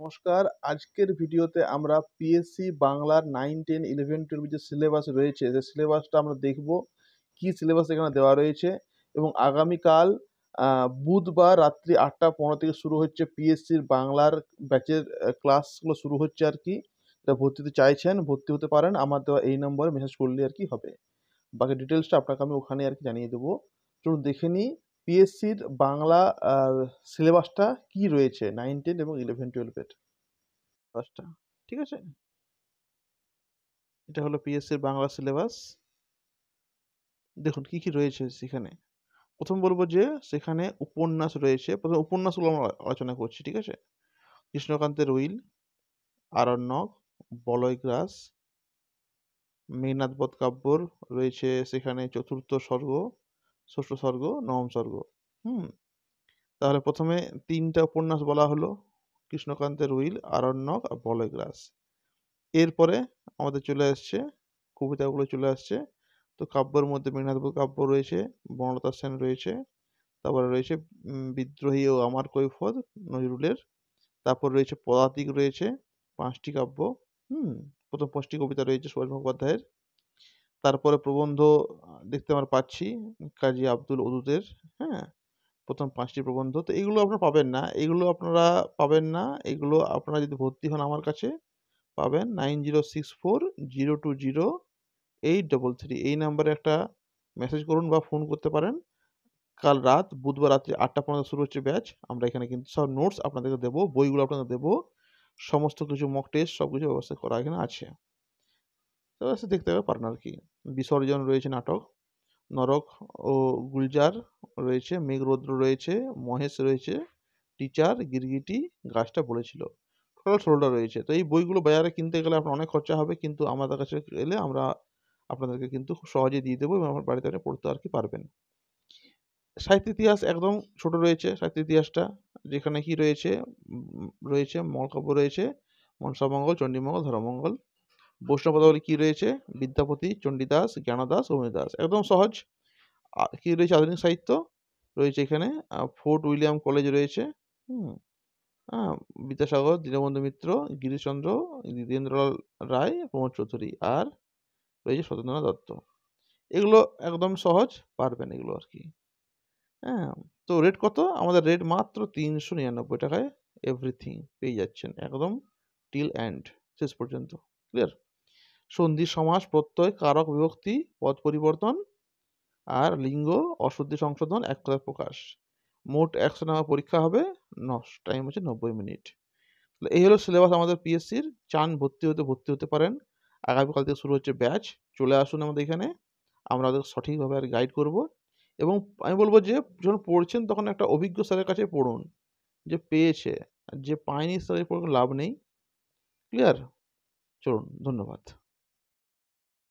নমস্কার আজকের ভিডিওতে আমরা পিএসসি বাংলার নাইন টেন ইলেভেন টুয়েলভের যে সিলেবাস রয়েছে যে সিলেবাসটা আমরা দেখব কি সিলেবাস এখানে দেওয়া রয়েছে এবং আগামীকাল বুধবার রাত্রি আটটা পনেরো থেকে শুরু হচ্ছে পিএসসির বাংলার ব্যাচের ক্লাসগুলো শুরু হচ্ছে আর কি এটা ভর্তিতে চাইছেন ভর্তি হতে পারেন আমার দেওয়া এই নম্বরে মেসেজ করলে আর কি হবে বাকি ডিটেলসটা আপনাকে আমি ওখানে আর কি জানিয়ে দেবো চলুন দেখে নিই পিএসসির বাংলা সিলেবাসটা কি রয়েছে নাইন টেন এবং ইলেভেন টুয়েলভের সিলেবাসটা ঠিক আছে এটা হলো পিএসসির বাংলা সিলেবাস দেখুন কি কি রয়েছে সেখানে প্রথম বলবো যে সেখানে উপন্যাস রয়েছে প্রথম উপন্যাসগুলো আমরা আলোচনা করছি ঠিক আছে কৃষ্ণকান্তের উইল আরণ্যক বলয়গ্রাস মেঘনাথ বধ কাব্যর রয়েছে সেখানে চতুর্থ স্বর্গ ষষ্ঠ স্বর্গ নবম স্বর্গ হুম তাহলে প্রথমে তিনটা উপন্যাস বলা হলো কৃষ্ণকান্তের উইল আরণ্যক আর গ্লাস এরপরে আমাদের চলে আসছে কবিতাগুলো চলে আসছে তো কাব্যের মধ্যে মেঘনাথপুর কাব্য রয়েছে বনতা সেন রয়েছে তারপরে রয়েছে বিদ্রোহী ও আমার কৈফত নজরুলের তারপর রয়েছে পদাতিক রয়েছে পাঁচটি কাব্য হুম প্রথম পাঁচটি কবিতা রয়েছে সুভাষ মুখোপাধ্যায়ের তারপরে প্রবন্ধ দেখতে আমরা পাচ্ছি কাজী আব্দুল ওদুদের হ্যাঁ প্রথম পাঁচটি প্রবন্ধ তো এগুলো আপনারা পাবেন না এগুলো আপনারা পাবেন না এগুলো আপনারা যদি ভর্তি হন আমার কাছে পাবেন nine zero six four zero two zero eight double three এই নাম্বারে একটা মেসেজ করুন বা ফোন করতে পারেন কাল রাত বুধবার রাত্রি আটটা পর্যন্ত শুরু হচ্ছে ব্যাচ আমরা এখানে কিন্তু সব নোটস আপনাদেরকে দেবো বইগুলো আপনাদের দেবো সমস্ত কিছু মক টেস্ট সব কিছু ব্যবস্থা করা এখানে আছে তো দেখতে হবে পারেন আর কি বিসর্জন রয়েছে নাটক নরক ও গুলজার রয়েছে মেঘরৌদ্র রয়েছে মহেশ রয়েছে টিচার গিরগিটি গাছটা বলেছিল টোটাল ষোলোটা রয়েছে তো এই বইগুলো বাজারে কিনতে গেলে আপনার অনেক খরচা হবে কিন্তু আমাদের কাছে এলে আমরা আপনাদেরকে কিন্তু খুব সহজে দিয়ে দেবো এবং আমার বাড়িতে পড়তে আর কি পারবেন সাহিত্য ইতিহাস একদম ছোট রয়েছে সাহিত্য ইতিহাসটা যেখানে কি রয়েছে রয়েছে মলকাব্য রয়েছে মনসামঙ্গল চণ্ডীমঙ্গল ধরমঙ্গল বৈষ্ণব পদাবলী কী রয়েছে বিদ্যাপতি চণ্ডীদাস জ্ঞানদাস অভিদাস একদম সহজ কী রয়েছে আধুনিক সাহিত্য রয়েছে এখানে ফোর্ট উইলিয়াম কলেজ রয়েছে হুম হ্যাঁ বিদ্যাসাগর দীনবন্ধু মিত্র গিরিশচন্দ্র দ্বীপেন্দ্রলাল রায় প্রমোদ চৌধুরী আর রয়েছে সত্যেন্দ্রনাথ দত্ত এগুলো একদম সহজ পারবেন এগুলো আর কি হ্যাঁ তো রেট কত আমাদের রেট মাত্র তিনশো নিরানব্বই টাকায় এভরিথিং পেয়ে যাচ্ছেন একদম টিল অ্যান্ড শেষ পর্যন্ত ক্লিয়ার সন্ধি সমাস প্রত্যয় কারক বিভক্তি পদ পরিবর্তন আর লিঙ্গ অশুদ্ধি সংশোধন এক কথায় প্রকাশ মোট একশো নেওয়া পরীক্ষা হবে ন টাইম হচ্ছে নব্বই মিনিট এই হলো সিলেবাস আমাদের পিএসসির চান ভর্তি হতে ভর্তি হতে পারেন আগামীকাল থেকে শুরু হচ্ছে ব্যাচ চলে আসুন আমাদের এখানে আমরা ওদের সঠিকভাবে আর গাইড করব এবং আমি বলবো যে যখন পড়ছেন তখন একটা অভিজ্ঞ স্যারের কাছে পড়ুন যে পেয়েছে যে পায়নি স্যারের পড়ে লাভ নেই ক্লিয়ার চলুন ধন্যবাদ